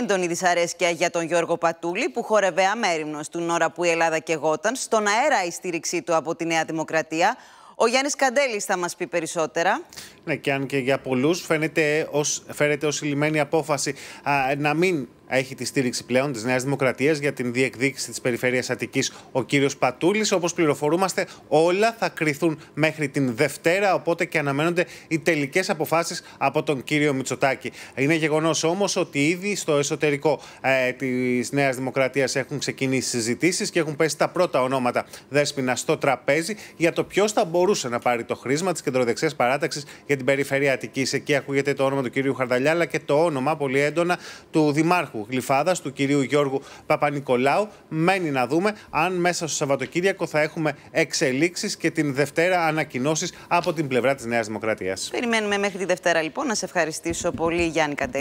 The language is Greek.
Έντονη δυσαρέσκεια για τον Γιώργο Πατούλη, που χόρευε αμέριμνος την ώρα που η Ελλάδα κεγόταν. Στον αέρα η στήριξή του από τη Νέα Δημοκρατία. Ο Γιάννης Καντέλης θα μας πει περισσότερα. Ναι, και αν και για πολλούς φαίνεται ως ως, ως η λιμένη απόφαση να μην έχει τη στήριξη πλέον της Νέας Δημοκρατίας για την διεκδίκηση της περιφέρειας Αττικής ο κύριος Πατούλης. Όπως πληροφορούμαστε, όλα θα κρυθούν μέχρι την Δευτέρα, οπότε και αναμένονται οι τελικές αποφάσεις από τον κύριο Μητσοτάκη. Είναι γεγονός όμως ότι ήδη στο εσωτερικό ε, της Νέας Δημοκρατίας έχουν ξεκινήσει συζητήσεις και έχουν πέσει τα πρώτα ονόματα δέσπινα στο τραπέζι για το ποιος θα μπορούσε να πάρει το χρήσμα της κεντροδεξιάς παράταξης για την περιφέρεια Αττικής. Εκεί ακούγεται το όνομα του κυρίου Χαρδαλιά, αλλά και το όνομα πολύ έντονα του Δημάρχου Γλυφάδας του κυρίου Γιώργου Παπα-Νικολάου. Μένει να δούμε αν μέσα στο Σαββατοκύριακο θα έχουμε εξελίξεις και την Δευτέρα ανακοινώσεις από την πλευρά της Νέας Δημοκρατίας. Περιμένουμε μέχρι τη Δευτέρα λοιπόν. Να σε ευχαριστήσω πολύ, Γιάννη Καντέλη.